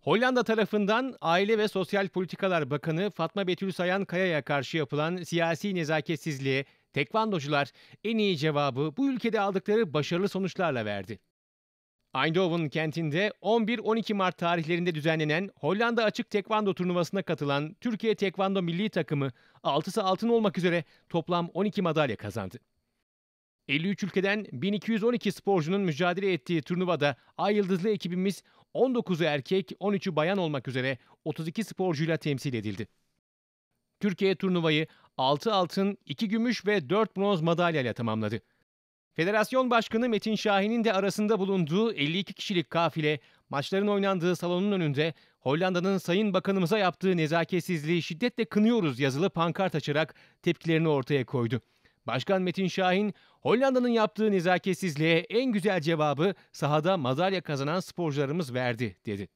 Hollanda tarafından Aile ve Sosyal Politikalar Bakanı Fatma Betül Sayan Kaya'ya karşı yapılan siyasi nezaketsizliğe tekvandocular en iyi cevabı bu ülkede aldıkları başarılı sonuçlarla verdi. Eindhoven kentinde 11-12 Mart tarihlerinde düzenlenen Hollanda Açık Tekvando turnuvasına katılan Türkiye Tekvando milli takımı 6'sı altın olmak üzere toplam 12 madalya kazandı. 53 ülkeden 1212 sporcunun mücadele ettiği turnuvada Ay Yıldızlı ekibimiz 19'u erkek, 13'ü bayan olmak üzere 32 sporcuyla temsil edildi. Türkiye turnuvayı 6 altın, 2 gümüş ve 4 bronz madalyayla tamamladı. Federasyon Başkanı Metin Şahin'in de arasında bulunduğu 52 kişilik kafile maçların oynandığı salonun önünde Hollanda'nın Sayın Bakanımıza yaptığı nezaketsizliği şiddetle kınıyoruz yazılı pankart açarak tepkilerini ortaya koydu. Başkan Metin Şahin, Hollanda'nın yaptığı nezaketsizliğe en güzel cevabı sahada madalya kazanan sporcularımız verdi dedi.